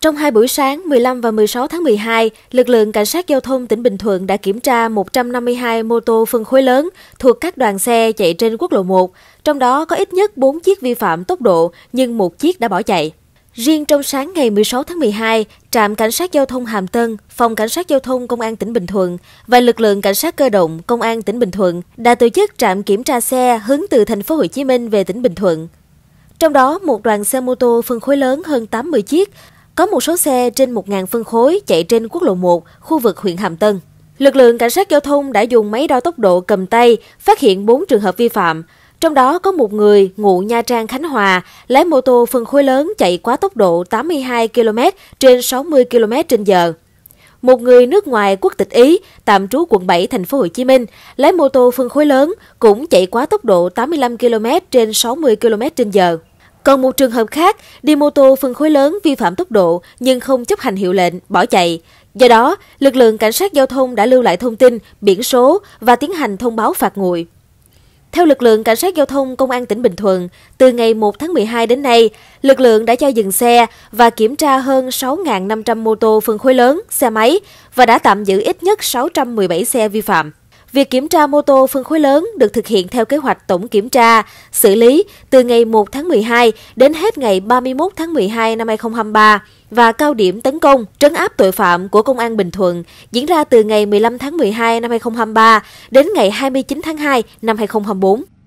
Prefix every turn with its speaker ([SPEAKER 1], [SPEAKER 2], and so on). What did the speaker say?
[SPEAKER 1] Trong hai buổi sáng 15 và 16 tháng 12, lực lượng cảnh sát giao thông tỉnh Bình Thuận đã kiểm tra 152 mô tô phân khối lớn thuộc các đoàn xe chạy trên quốc lộ 1, trong đó có ít nhất 4 chiếc vi phạm tốc độ nhưng một chiếc đã bỏ chạy. Riêng trong sáng ngày 16 tháng 12, trạm cảnh sát giao thông Hàm Tân, phòng cảnh sát giao thông công an tỉnh Bình Thuận và lực lượng cảnh sát cơ động công an tỉnh Bình Thuận đã tổ chức trạm kiểm tra xe hướng từ thành phố Hồ Chí Minh về tỉnh Bình Thuận. Trong đó, một đoàn xe mô tô phân khối lớn hơn 80 chiếc có một số xe trên 1.000 phân khối chạy trên quốc lộ 1, khu vực huyện Hàm Tân. Lực lượng cảnh sát giao thông đã dùng máy đo tốc độ cầm tay phát hiện 4 trường hợp vi phạm, trong đó có một người ngụ Nha Trang Khánh Hòa lái mô tô phân khối lớn chạy quá tốc độ 82 km trên 60 km trên giờ Một người nước ngoài quốc tịch Ý, tạm trú quận 7 thành phố Hồ Chí Minh, lái mô tô phân khối lớn cũng chạy quá tốc độ 85 km trên 60 km trên giờ còn một trường hợp khác, đi mô tô phân khối lớn vi phạm tốc độ nhưng không chấp hành hiệu lệnh, bỏ chạy. Do đó, lực lượng cảnh sát giao thông đã lưu lại thông tin, biển số và tiến hành thông báo phạt nguội. Theo lực lượng cảnh sát giao thông công an tỉnh Bình Thuận, từ ngày 1 tháng 12 đến nay, lực lượng đã cho dừng xe và kiểm tra hơn 6.500 mô tô phân khối lớn, xe máy và đã tạm giữ ít nhất 617 xe vi phạm. Việc kiểm tra mô tô phân khối lớn được thực hiện theo kế hoạch tổng kiểm tra, xử lý từ ngày 1 tháng 12 đến hết ngày 31 tháng 12 năm 2023 và cao điểm tấn công, trấn áp tội phạm của Công an Bình Thuận diễn ra từ ngày 15 tháng 12 năm 2023 đến ngày 29 tháng 2 năm 2024.